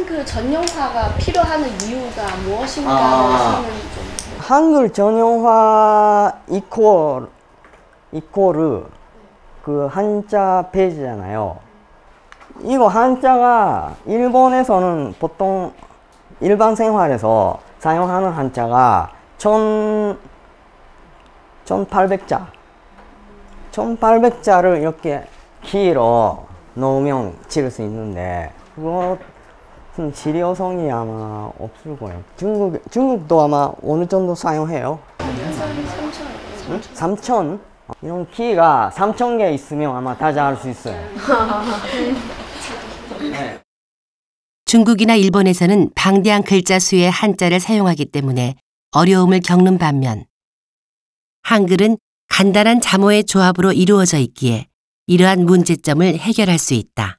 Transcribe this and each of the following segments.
한글 그 전용화가 필요한 이유가 무엇인가 아. 좀. 한글 전용화 이퀄 이퀄을 그 한자 페이지잖아요. 이거 한자가 일본에서는 보통 일반 생활에서 사용하는 한자가 천, 1800자 1800자를 이렇게 키로 넣으면 칠수 있는데 그거 음, 지리어성이 아마 없을 거예요. 중국, 중국도 아마 어느 정도 사용해요. 응? 3천? 어, 이런 키가 3천 개 있으면 아마 다 잘할 수 있어요. 네. 중국이나 일본에서는 방대한 글자 수의 한자를 사용하기 때문에 어려움을 겪는 반면 한글은 간단한 자모의 조합으로 이루어져 있기에 이러한 문제점을 해결할 수 있다.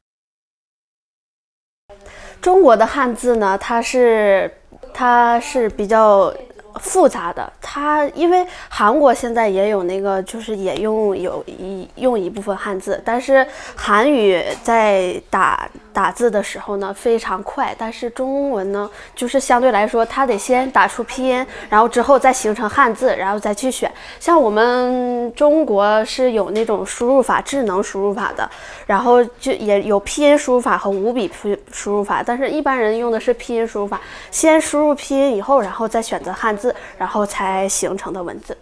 中国的汉字呢，它是它是比较复杂的，它因为韩国现在也有那个，就是也用有一用一部分汉字，但是韩语在打。打字的时候呢非常快，但是中文呢就是相对来说，它得先打出拼音，然后之后再形成汉字，然后再去选。像我们中国是有那种输入法，智能输入法的，然后就也有拼音输入法和五笔输输入法，但是一般人用的是拼音输入法，先输入拼音以后，然后再选择汉字，然后才形成的文字。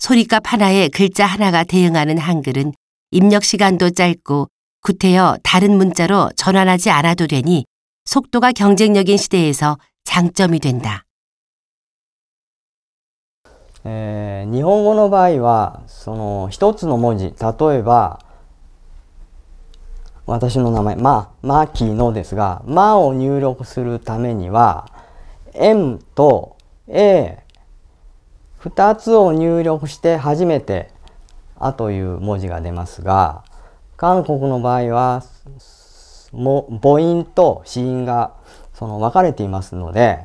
소리하나글자하나가대응하는한글은입력시간도짧고구태여다른문자로전환하지않아도되니속도가경쟁력인시대에서장점이된다えー、日本語の場合はその一つの文字例えば私の名前「ま」「まきの」ですが「ま」を入力するためには「m」と「a」2つを入力して初めてあという文字が出ますが、韓国の場合は、も母音と子音がその分かれていますので、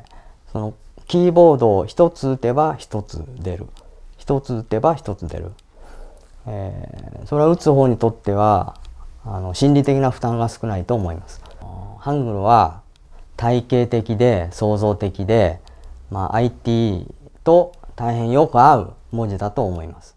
そのキーボードを1つ打てば1つ出る。1つ打てば1つ出る。えー、それは打つ方にとっては、あの心理的な負担が少ないと思います。ハングルは体系的で創造的で、まあ、IT と大変よく合う文字だと思います。